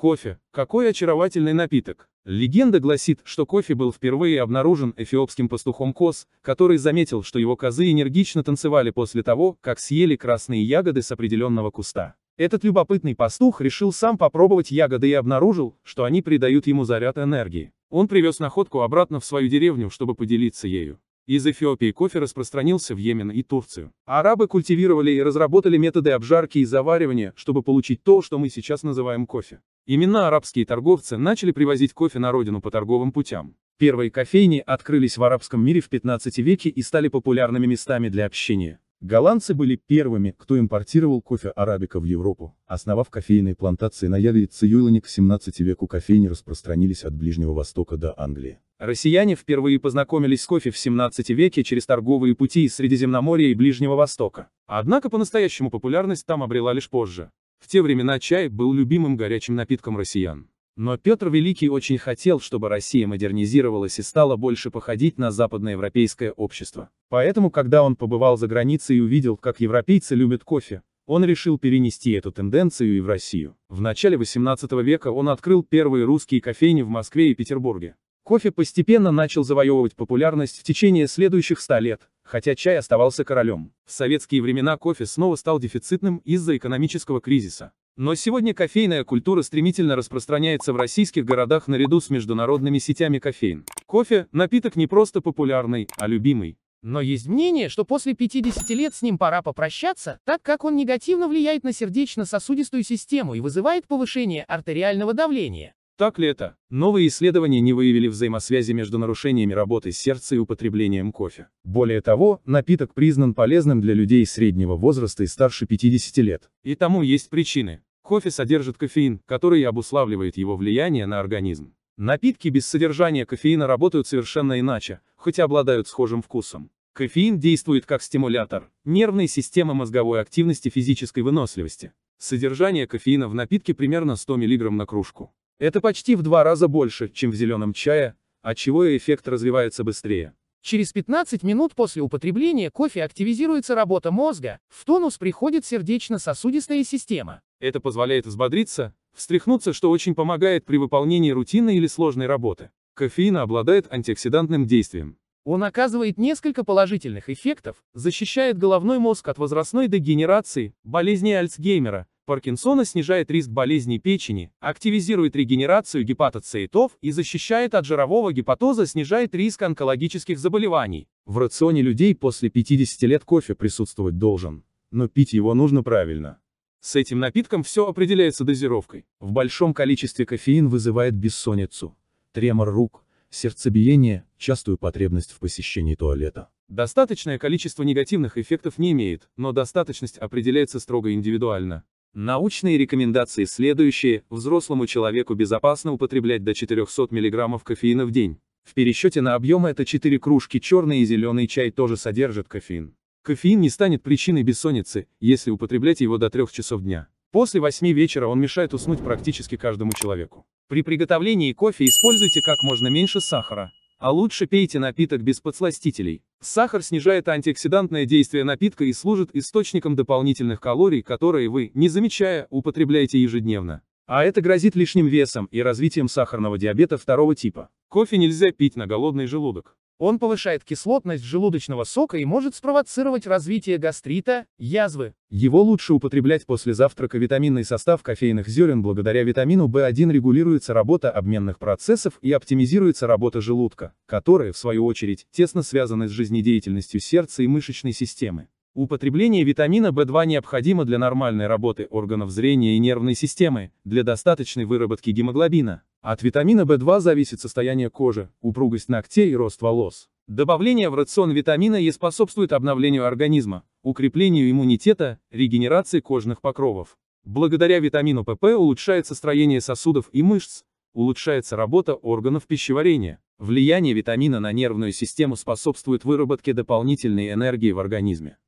Кофе. Какой очаровательный напиток. Легенда гласит, что кофе был впервые обнаружен эфиопским пастухом Кос, который заметил, что его козы энергично танцевали после того, как съели красные ягоды с определенного куста. Этот любопытный пастух решил сам попробовать ягоды и обнаружил, что они придают ему заряд энергии. Он привез находку обратно в свою деревню, чтобы поделиться ею. Из Эфиопии кофе распространился в Йемен и Турцию. Арабы культивировали и разработали методы обжарки и заваривания, чтобы получить то, что мы сейчас называем кофе. Именно арабские торговцы начали привозить кофе на родину по торговым путям. Первые кофейни открылись в арабском мире в 15 веке и стали популярными местами для общения. Голландцы были первыми, кто импортировал кофе арабика в Европу. Основав кофейные плантации на Яве и Циюйлане к 17 веку кофейни распространились от Ближнего Востока до Англии. Россияне впервые познакомились с кофе в 17 веке через торговые пути из Средиземноморья и Ближнего Востока. Однако по-настоящему популярность там обрела лишь позже. В те времена чай был любимым горячим напитком россиян. Но Петр Великий очень хотел, чтобы Россия модернизировалась и стала больше походить на западноевропейское общество. Поэтому, когда он побывал за границей и увидел, как европейцы любят кофе, он решил перенести эту тенденцию и в Россию. В начале 18 века он открыл первые русские кофейни в Москве и Петербурге. Кофе постепенно начал завоевывать популярность в течение следующих ста лет, хотя чай оставался королем. В советские времена кофе снова стал дефицитным из-за экономического кризиса. Но сегодня кофейная культура стремительно распространяется в российских городах наряду с международными сетями кофеин. Кофе – напиток не просто популярный, а любимый. Но есть мнение, что после 50 лет с ним пора попрощаться, так как он негативно влияет на сердечно-сосудистую систему и вызывает повышение артериального давления. Так ли это? Новые исследования не выявили взаимосвязи между нарушениями работы сердца и употреблением кофе. Более того, напиток признан полезным для людей среднего возраста и старше 50 лет. И тому есть причины. Кофе содержит кофеин, который обуславливает его влияние на организм. Напитки без содержания кофеина работают совершенно иначе, хотя обладают схожим вкусом. Кофеин действует как стимулятор нервной системы мозговой активности физической выносливости. Содержание кофеина в напитке примерно 100 мг на кружку. Это почти в два раза больше, чем в зеленом чае, отчего эффект развивается быстрее. Через 15 минут после употребления кофе активизируется работа мозга, в тонус приходит сердечно-сосудистая система. Это позволяет взбодриться, встряхнуться, что очень помогает при выполнении рутинной или сложной работы. Кофеин обладает антиоксидантным действием. Он оказывает несколько положительных эффектов, защищает головной мозг от возрастной дегенерации, болезни Альцгеймера, Паркинсона снижает риск болезней печени, активизирует регенерацию гепатоцитов и защищает от жирового гепатоза, снижает риск онкологических заболеваний. В рационе людей после 50 лет кофе присутствовать должен, но пить его нужно правильно. С этим напитком все определяется дозировкой. В большом количестве кофеин вызывает бессонницу, тремор рук, сердцебиение, частую потребность в посещении туалета. Достаточное количество негативных эффектов не имеет, но достаточность определяется строго индивидуально. Научные рекомендации следующие. Взрослому человеку безопасно употреблять до 400 мг кофеина в день. В пересчете на объем это 4 кружки черный и зеленый чай тоже содержат кофеин. Кофеин не станет причиной бессонницы, если употреблять его до 3 часов дня. После 8 вечера он мешает уснуть практически каждому человеку. При приготовлении кофе используйте как можно меньше сахара. А лучше пейте напиток без подсластителей. Сахар снижает антиоксидантное действие напитка и служит источником дополнительных калорий, которые вы, не замечая, употребляете ежедневно. А это грозит лишним весом и развитием сахарного диабета второго типа. Кофе нельзя пить на голодный желудок. Он повышает кислотность желудочного сока и может спровоцировать развитие гастрита, язвы. Его лучше употреблять после завтрака. Витаминный состав кофейных зерен благодаря витамину В1 регулируется работа обменных процессов и оптимизируется работа желудка, которая, в свою очередь, тесно связана с жизнедеятельностью сердца и мышечной системы. Употребление витамина В2 необходимо для нормальной работы органов зрения и нервной системы, для достаточной выработки гемоглобина. От витамина В2 зависит состояние кожи, упругость ногтей и рост волос. Добавление в рацион витамина Е способствует обновлению организма, укреплению иммунитета, регенерации кожных покровов. Благодаря витамину ПП улучшается строение сосудов и мышц, улучшается работа органов пищеварения. Влияние витамина на нервную систему способствует выработке дополнительной энергии в организме.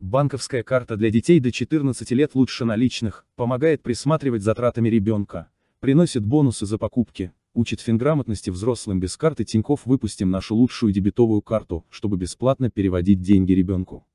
Банковская карта для детей до 14 лет лучше наличных, помогает присматривать затратами ребенка. Приносит бонусы за покупки. Учит финграмотности взрослым без карты Тинькофф выпустим нашу лучшую дебетовую карту, чтобы бесплатно переводить деньги ребенку.